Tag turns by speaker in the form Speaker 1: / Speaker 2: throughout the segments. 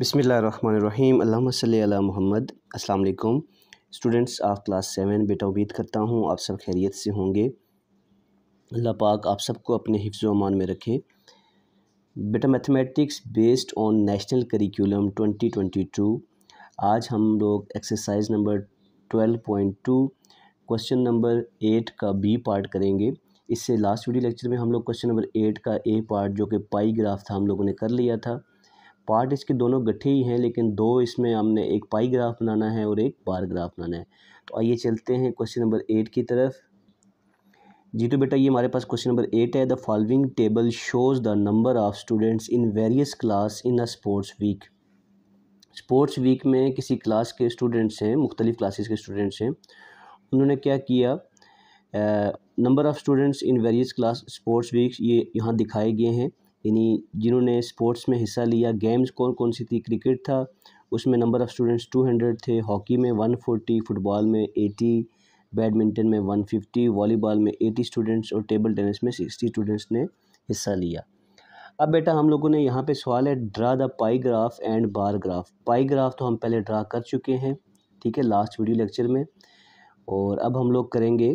Speaker 1: बसमीम अल्लाम महमद अल्लाम स्टूडेंट्स ऑफ क्लास सेवन बेटा उम्मीद करता हूँ आप सब खैरियत से होंगे अल्लाह पाक आप सबको अपने हिफ्ज़ अमान में रखे बेटा mathematics based on national curriculum 2022 आज हम लोग exercise number 12.2 question number eight का बी पार्ट करेंगे इससे लास्ट वीडियो लेक्चर में हम लोग क्वेश्चन नंबर एट का ए पार्ट जो कि पाई ग्राफ था हम लोगों ने कर लिया था पार्ट इसके दोनों गठे ही हैं लेकिन दो इसमें हमने एक पाई ग्राफ बनाना है और एक बार ग्राफ बनाना है तो आइए चलते हैं क्वेश्चन नंबर एट की तरफ जी तो बेटा ये हमारे पास क्वेश्चन नंबर एट है the following table shows the number of students in various class in a sports week sports week में किसी क्लास के स्टूडेंट्स हैं मुख्तलिफ़ क्लासेस के स्टूडेंट्स हैं उन्होंने क्या किया number of students in various class sports week ये यहाँ दिखाए गए हैं यानी जिन्होंने स्पोर्ट्स में हिस्सा लिया गेम्स कौन कौन सी थी क्रिकेट था उसमें number of students two hundred थे हॉकी में वन फोटी फुटबॉल में एटी बैडमिंटन में वन फिफ्टी वॉलीबॉल में एटी स्टूडेंट्स और टेबल टेनिस में सिक्सटी स्टूडेंट्स ने हिस्सा लिया अब बेटा हम लोगों ने यहाँ पे सवाल है draw the pie graph and bar graph pie graph तो हम पहले ड्रा कर चुके हैं ठीक है लास्ट वीडियो लेक्चर में और अब हम लोग करेंगे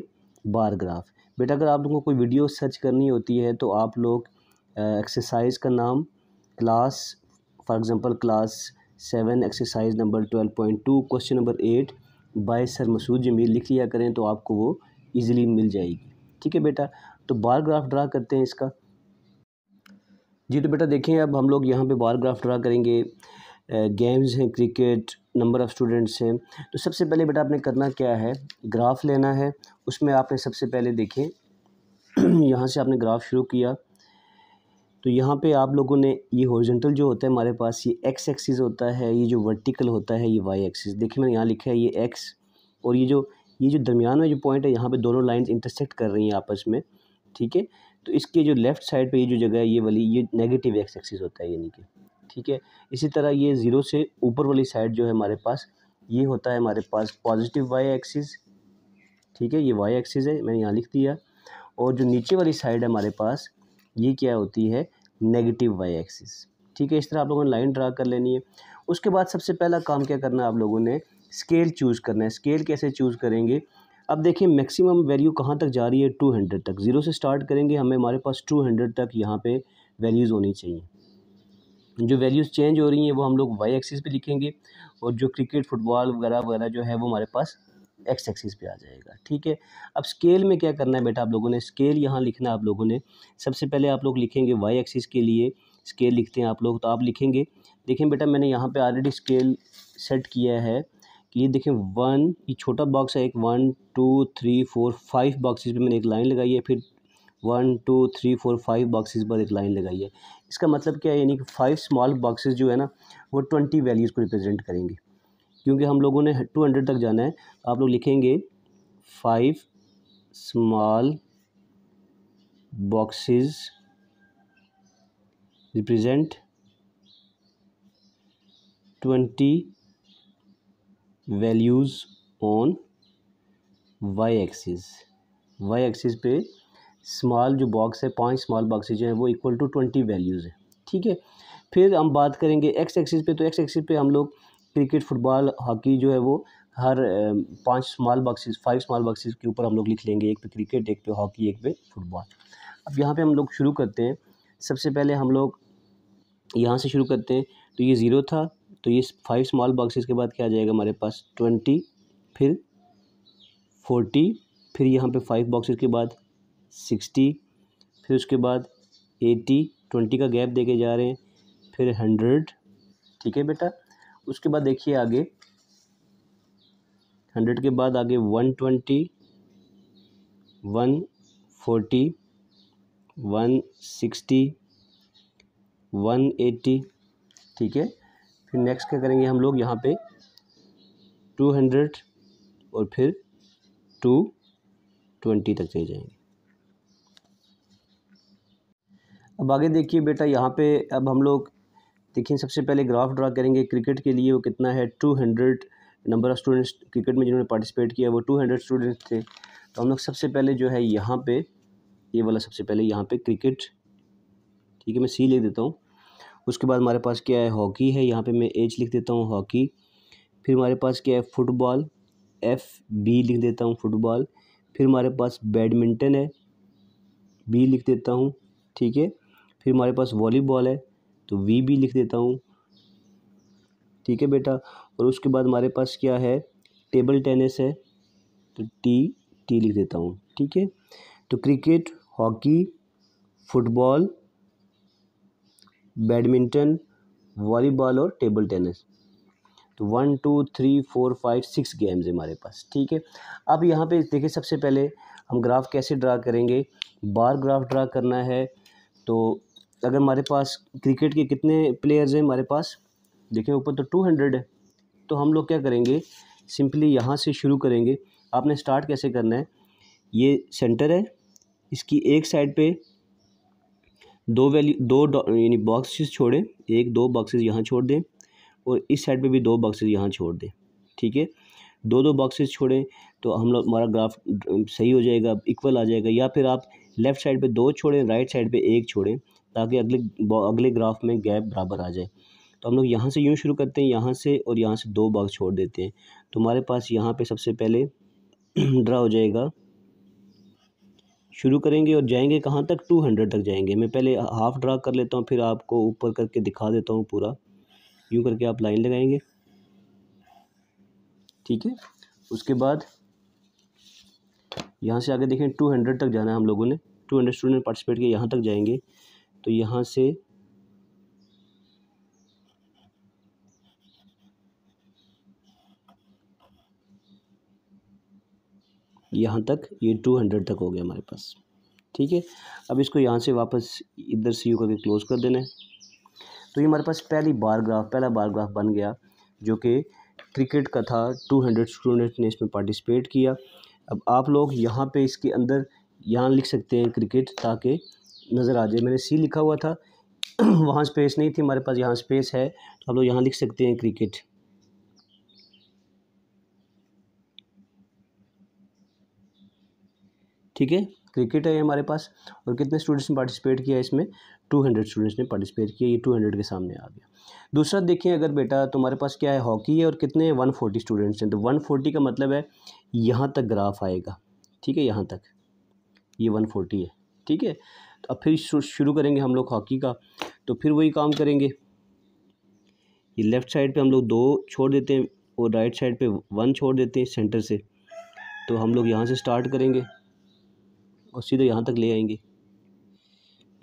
Speaker 1: बार ग्राफ बेटा अगर आप लोगों को कोई वीडियो सर्च करनी होती है तो आप लोग एक्सरसाइज का नाम class for example class seven exercise number twelve point two question number eight by sir Masood Jamil लिख लिया करें तो आपको वो ईज़िली मिल जाएगी ठीक है बेटा तो बार ग्राफ ड्रा करते हैं इसका जी तो बेटा देखें अब हम लोग यहाँ पर बार ग्राफ ड्रा करेंगे गेम्स हैं क्रिकेट नंबर ऑफ़ स्टूडेंट्स हैं तो सबसे पहले बेटा आपने करना क्या है ग्राफ लेना है उसमें आपने सबसे पहले देखें यहाँ से आपने ग्राफ शुरू किया तो यहाँ पे आप लोगों ने ये हॉरिजॉन्टल जो होता है हमारे पास ये एक्स एक्सिस होता है ये जो वर्टिकल होता है ये वाई एक्सिस देखिए मैंने यहाँ लिखा है ये एक्स और ये जो ये जो दरमियान में जो पॉइंट है यहाँ पे दोनों लाइंस इंटरसेक्ट कर रही हैं आपस में ठीक है तो इसके जो लेफ्ट साइड पर ये जो जगह है ये वाली ये नेगेटिव एक्स एक्सिस होता है यानी कि ठीक है इसी तरह ये ज़ीरो से ऊपर वाली साइड जो है हमारे पास ये होता है हमारे पास पॉजिटिव वाई एक्सिस ठीक है ये वाई एक्सिस है मैंने यहाँ लिख दिया और जो नीचे वाली साइड है हमारे पास ये क्या होती है नेगेटिव वाई एक्सिस ठीक है इस तरह आप लोगों ने लाइन ड्रा कर लेनी है उसके बाद सबसे पहला काम क्या करना है आप लोगों ने स्केल चूज़ करना है स्केल कैसे चूज़ करेंगे अब देखिए मैक्सिमम वैल्यू कहाँ तक जा रही है टू हंड्रेड तक ज़ीरो से स्टार्ट करेंगे हमें हमारे पास टू हंड्रेड तक यहाँ पे वैल्यूज़ होनी चाहिए जो वैल्यूज़ चेंज हो रही हैं वो हम लोग वाई एक्सिस पे लिखेंगे और जो क्रिकेट फुटबॉल वगैरह वगैरह जो है वो हमारे पास एक्स एक्सिस पे आ जाएगा ठीक है अब स्केल में क्या करना है बेटा आप लोगों ने स्केल यहाँ लिखना आप लोगों ने सबसे पहले आप लोग लिखेंगे वाई एक्सिस के लिए स्केल लिखते हैं आप लोग तो आप लिखेंगे देखें बेटा मैंने यहाँ पर ऑलरेडी स्केल सेट किया है कि ये देखें वन ये छोटा बॉक्स है एक one two three four five boxes पर मैंने एक लाइन लगाई है फिर one two three four five boxes पर एक लाइन लगाई है इसका मतलब क्या है यानी कि फाइव स्मॉल बॉक्सेस जो है ना वो ट्वेंटी वैल्यूज़ को रिप्रेजेंट करेंगे क्योंकि हम लोगों ने टू हंड्रेड तक जाना है आप लोग लिखेंगे five small boxes represent twenty values on Y axis Y axis पे स्मॉल जो बॉक्स है पांच स्मॉल बॉक्सेज हैं वो इक्वल टू ट्वेंटी वैल्यूज़ है ठीक है फिर हम बात करेंगे एक्स एक्सिस पे तो एक्स एक्सिस पे हम लोग क्रिकेट फुटबॉल हॉकी जो है वो हर पांच small boxes five small boxes के ऊपर हम लोग लिख लेंगे एक पे क्रिकेट एक पे हॉकी एक पे फुटबॉल अब यहाँ पे हम लोग शुरू करते हैं सबसे पहले हम लोग यहाँ से शुरू करते हैं तो ये ज़ीरो था तो ये फाइव स्मॉल बॉक्सेस के बाद क्या आ जाएगा हमारे पास ट्वेंटी फिर फोर्टी फिर यहाँ पे फाइव बॉक्सेस के बाद सिक्सटी फिर उसके बाद एटी ट्वेंटी का गैप दे के जा रहे हैं फिर हंड्रेड ठीक है बेटा उसके बाद देखिए आगे हंड्रेड के बाद आगे one twenty one forty one sixty one eighty ठीक है फिर नेक्स्ट क्या करेंगे हम लोग यहाँ पे टू हंड्रेड और फिर टू ट्वेंटी तक चले जाएंगे अब आगे देखिए बेटा यहाँ पे अब हम लोग देखिए सबसे पहले ग्राफ ड्रा करेंगे क्रिकेट के लिए वो कितना है two hundred number of students cricket में जिन्होंने पार्टिसिपेट किया वो टू हंड्रेड स्टूडेंट्स थे तो हम लोग सबसे पहले जो है यहाँ पे ये वाला सबसे पहले यहाँ पे क्रिकेट ठीक है मैं सी लिख देता हूँ उसके बाद हमारे पास क्या है हॉकी है यहाँ पर मैं एच लिख देता हूँ हॉकी फिर हमारे पास क्या है फुटबॉल एफ बी लिख देता हूँ फुटबॉल फिर हमारे पास बैडमिंटन है बी लिख देता हूँ ठीक है फिर हमारे पास वॉलीबॉल है तो वी भी लिख देता हूँ ठीक है बेटा और उसके बाद हमारे पास क्या है टेबल टेनिस है तो टी टी लिख देता हूँ ठीक है तो cricket hockey football badminton volleyball और टेबल टेनिस तो one two three four five six games है हमारे पास ठीक है अब यहाँ पे देखिए सबसे पहले हम ग्राफ कैसे ड्रा करेंगे बार ग्राफ ड्रा करना है तो अगर हमारे पास क्रिकेट के कितने प्लेयर्स हैं हमारे पास देखें ऊपर तो टू हंड्रेड है तो हम लोग क्या करेंगे सिंपली यहाँ से शुरू करेंगे आपने स्टार्ट कैसे करना है ये सेंटर है इसकी एक साइड पे दो वैल्यू दो यानी बॉक्सेस छोड़ें एक दो बॉक्सेस यहाँ छोड़ दें और इस साइड पे भी दो बॉक्सेस यहाँ छोड़ दें ठीक है दो दो बॉक्सेस छोड़ें तो हम लोग हमारा ग्राफ सही हो जाएगा इक्वल आ जाएगा या फिर आप लेफ़्ट साइड पे दो छोड़ें राइट साइड पे एक छोड़ें ताकि अगले अगले ग्राफ में गैप बराबर आ जाए तो हम लोग यहाँ से यूँ शुरू करते हैं यहाँ से और यहाँ से दो बाग छोड़ देते हैं तो हमारे पास यहाँ पे सबसे पहले ड्रा हो जाएगा शुरू करेंगे और जाएंगे कहाँ तक टू हंड्रेड तक जाएंगे मैं पहले हाफ़ ड्रा कर लेता हूँ फिर आपको ऊपर करके दिखा देता हूँ पूरा यूँ करके आप लाइन लगाएंगे ठीक है उसके बाद यहाँ से आगे देखें टू हंड्रेड तक जाना है हम लोगों ने टू हंड्रेड स्टूडेंट पार्टिसिपेट किया यहाँ तक जाएंगे तो यहाँ से यहाँ तक ये टू हंड्रेड तक हो गया हमारे पास ठीक है अब इसको यहाँ से वापस इधर से यू करके क्लोज़ कर देना है तो ये हमारे पास पहली बार ग्राफ पहला बार ग्राफ बन गया जो कि क्रिकेट का था टू हंड्रेड स्टूडेंट ने इसमें पार्टिसिपेट किया अब आप लोग यहाँ पे इसके अंदर यहाँ लिख सकते हैं क्रिकेट ताकि नज़र आ जाए मैंने सी लिखा हुआ था वहाँ स्पेस नहीं थी हमारे पास यहाँ स्पेस है तो हम लोग यहाँ लिख सकते हैं क्रिकेट ठीक है क्रिकेट है हमारे पास और कितने स्टूडेंट्स ने पार्टिसिपेट किया इसमें टू हंड्रेड स्टूडेंट्स ने पार्टिसिपेट किया ये टू हंड्रेड के सामने आ गया दूसरा देखें अगर बेटा तुम्हारे पास क्या है हॉकी है और कितने वन फोर्टी स्टूडेंट्स हैं तो वन फोर्टी का मतलब है यहाँ तक ग्राफ आएगा ठीक है यहाँ तक ये वन फोर्टी है ठीक है तो अब फिर शुरू करेंगे हम लोग हॉकी का तो फिर वही काम करेंगे ये लेफ़्ट साइड पे हम लोग दो छोड़ देते हैं और राइट साइड पे वन छोड़ देते हैं सेंटर से तो हम लोग यहाँ से स्टार्ट करेंगे और सीधे यहाँ तक ले आएंगे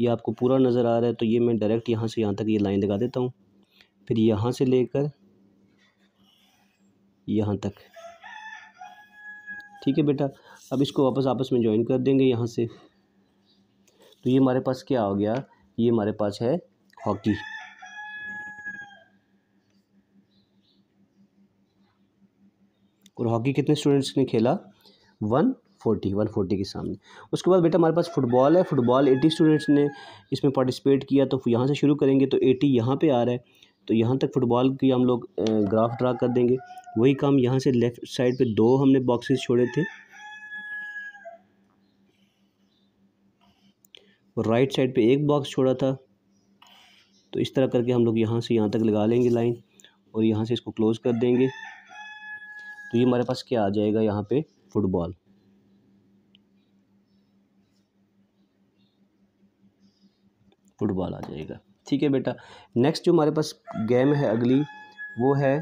Speaker 1: ये आपको पूरा नज़र आ रहा है तो ये मैं डायरेक्ट यहाँ से यहाँ तक ये लाइन लगा देता हूँ फिर यहाँ से लेकर यहाँ तक ठीक है बेटा अब इसको वापस आपस में ज्वाइन कर देंगे यहाँ से तो ये हमारे पास क्या हो गया ये हमारे पास है हॉकी और हॉकी कितने स्टूडेंट्स ने खेला वन फोर्टी वन फोर्टी के सामने उसके बाद बेटा हमारे पास फुटबॉल है फुटबॉल एटी स्टूडेंट्स ने इसमें पार्टिसिपेट किया तो यहाँ से शुरू करेंगे तो एटी यहाँ पे आ रहा है तो यहाँ तक फुटबॉल की हम लोग ग्राफ ड्रा कर देंगे वही काम यहाँ से लेफ़्ट साइड पे दो हमने बॉक्सेस छोड़े थे और राइट साइड पे एक बॉक्स छोड़ा था तो इस तरह करके हम लोग यहाँ से यहाँ तक लगा लेंगे लाइन और यहाँ से इसको क्लोज़ कर देंगे तो ये हमारे पास क्या आ जाएगा यहाँ पे फुटबॉल फुटबॉल आ जाएगा ठीक है बेटा नेक्स्ट जो हमारे पास गेम है अगली वो है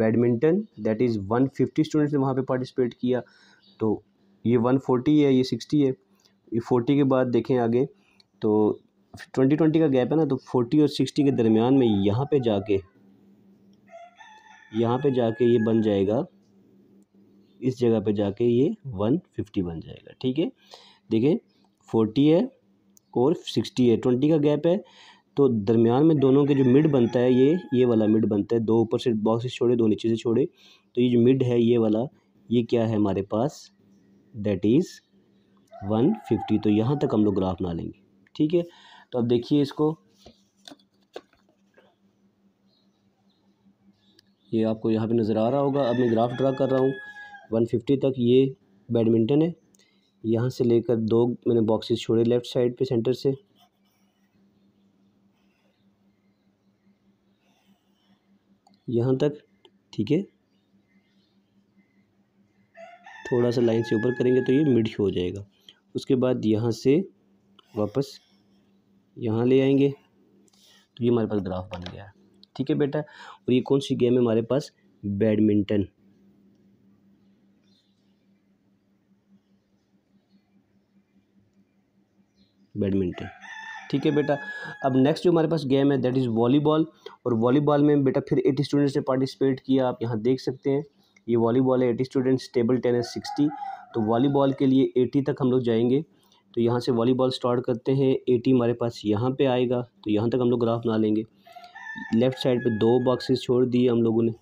Speaker 1: badminton that is one fifty students ने वहाँ पर पार्टिसिपेट किया तो ये वन फोर्टी है ये सिक्सटी है ये फोर्टी के बाद देखें आगे तो ट्वेंटी ट्वेंटी का गैप है ना तो फोर्टी और सिक्सटी के दरमियान में यहाँ पे जाके यहाँ पे जाके ये बन जाएगा इस जगह पे जाके ये वन फिफ्टी बन जाएगा ठीक है देखिए फोर्टी है और सिक्सटी है ट्वेंटी का गैप है तो दरमियान में दोनों के जो मिड बनता है ये ये वाला मिड बनता है दो ऊपर से बॉक्स छोड़े दो नीचे से छोड़े तो ये जो मिड है ये वाला ये क्या है हमारे पास दैट इज़ वन फिफ्टी तो यहाँ तक हम लोग ग्राफ ना लेंगे ठीक है तो अब देखिए इसको ये आपको यहाँ पे नज़र आ रहा होगा अब मैं ग्राफ ड्रा कर रहा हूँ 150 तक ये बैडमिंटन है यहाँ से लेकर दो मैंने बॉक्सेस छोड़े लेफ़्ट साइड पे सेंटर से यहाँ तक ठीक है थोड़ा सा लाइन से ऊपर करेंगे तो ये मिड हो जाएगा उसके बाद यहाँ से वापस यहाँ ले आएंगे तो ये हमारे पास ग्राफ बन गया ठीक है बेटा और ये कौन सी गेम है हमारे पास बैडमिंटन बैडमिंटन ठीक है बेटा अब नेक्स्ट जो हमारे पास गेम है दैट इज़ वॉलीबॉल और वॉलीबॉल में बेटा फिर एटी स्टूडेंट्स ने पार्टिसिपेट किया आप यहाँ देख सकते हैं ये वॉलीबॉल है eighty students table tennis sixty तो वॉलीबॉल के लिए एटी तक हम लोग जाएंगे तो यहाँ से वॉलीबॉल स्टार्ट करते हैं एटी हमारे पास यहाँ पे आएगा तो यहाँ तक हम लोग ग्राफ बना लेंगे लेफ़्ट साइड पे दो बॉक्सेस छोड़ दिए हम लोगों ने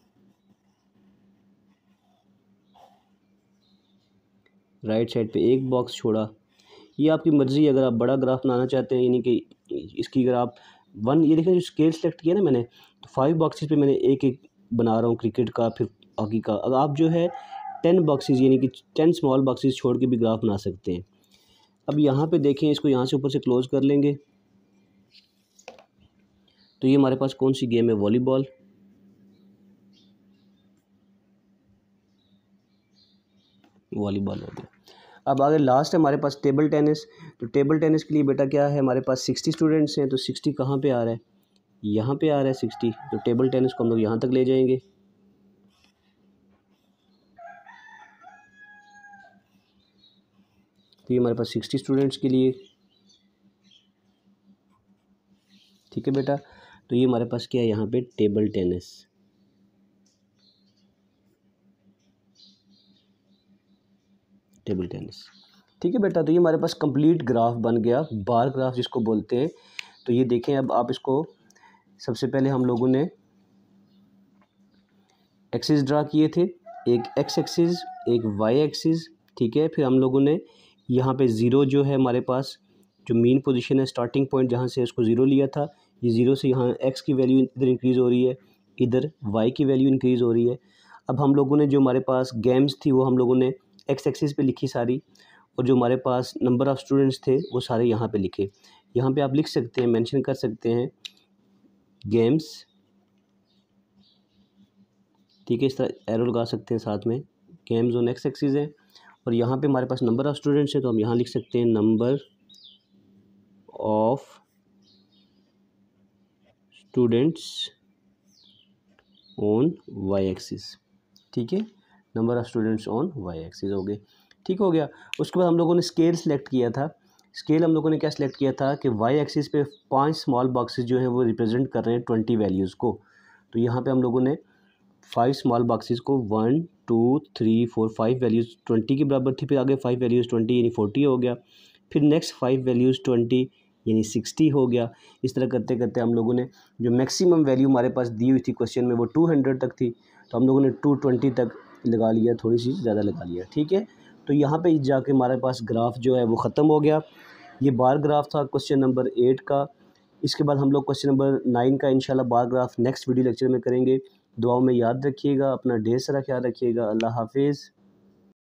Speaker 1: राइट साइड पे एक बॉक्स छोड़ा ये आपकी मर्ज़ी अगर आप बड़ा ग्राफ बनाना चाहते हैं यानी कि इसकी अगर आप वन ये देखें जो स्केल सेलेक्ट किया ना मैंने तो फाइव बॉक्सेस पे मैंने एक एक बना रहा हूँ क्रिकेट का फिर हॉकी का अगर आप जो है टेन बॉक्सेस यानी कि टेन स्मॉल बॉक्सेस छोड़ के भी ग्राफ बना सकते हैं अब यहाँ पे देखें इसको यहाँ से ऊपर से क्लोज़ कर लेंगे तो ये हमारे पास कौन सी गेम है वॉलीबॉल वॉलीबॉल हो गया अब आगे लास्ट है हमारे पास टेबल टेनिस तो टेबल टेनिस के लिए बेटा क्या है हमारे पास सिक्सटी स्टूडेंट्स हैं तो सिक्सटी कहाँ पे आ रहा है यहाँ पे आ रहा है सिक्सटी तो टेबल टेनिस को हम लोग यहाँ तक ले जाएंगे तो ये हमारे पास सिक्सटी स्टूडेंट्स के लिए ठीक है बेटा तो ये हमारे पास क्या है यहाँ पे टेबल टेनिस टेबल टेनिस ठीक है बेटा तो ये हमारे पास कंप्लीट ग्राफ बन गया बार ग्राफ जिसको बोलते हैं तो ये देखें अब आप इसको सबसे पहले हम लोगों ने एक्सिस ड्रा किए थे एक एक्स एक्सिस एक वाई एक्सिस ठीक है फिर हम लोगों ने यहाँ पे ज़ीरो जो है हमारे पास जो मेन पोजीशन है स्टार्टिंग पॉइंट जहाँ से उसको ज़ीरो लिया था ये ज़ीरो से यहाँ एक्स की वैल्यू इधर इंक्रीज़ हो रही है इधर वाई की वैल्यू इंक्रीज़ हो रही है अब हम लोगों ने जो हमारे पास गेम्स थी वो हम लोगों ने एक्स एक्सिस पे लिखी सारी और जो हमारे पास नंबर ऑफ़ स्टूडेंट्स थे वो सारे यहाँ पे लिखे यहाँ पे आप लिख सकते हैं मेंशन कर सकते हैं गेम्स ठीक है इस तरह एरो लगा सकते हैं साथ में गेम्स ऑन एक्स एक्सिस है और यहाँ पे हमारे पास नंबर ऑफ़ स्टूडेंट्स है तो हम यहाँ लिख सकते हैं number of students on Y axis ठीक है number of students on Y axis हो गए ठीक हो गया उसके बाद हम लोगों ने स्केल सेलेक्ट किया था स्केल हम लोगों ने क्या सिलेक्ट किया था कि वाई एक्सिस पे पांच स्मॉल बॉक्सेस जो हैं वो रिप्रेजेंट कर रहे हैं ट्वेंटी वैल्यूज़ को तो यहाँ पे हम लोगों ने फाइव स्मॉल बॉक्सेस को one two three four five values twenty के बराबर थी फिर आगे फाइव वैल्यूज़ ट्वेंटी यानी फोर्टी हो गया फिर नेक्स्ट फाइव वैल्यूज़ ट्वेंटी यानी सिक्सटी हो गया इस तरह करते करते हम लोगों ने जो मैक्सिमम वैल्यू हमारे पास दी हुई थी क्वेश्चन में वो टू हंड्रेड तक थी तो हम लोगों ने टू ट्वेंटी तक लगा लिया थोड़ी सी ज़्यादा लगा लिया ठीक है तो यहाँ पे जाके हमारे पास ग्राफ जो है वो ख़त्म हो गया ये बार ग्राफ था क्वेश्चन नंबर एट का इसके बाद हम लोग क्वेश्चन नंबर नाइन का इंशाल्लाह bar graph next video lecture में करेंगे दुआओं में याद रखिएगा अपना ढेर सारा ख्याल रखिएगा अल्लाह हाफिज़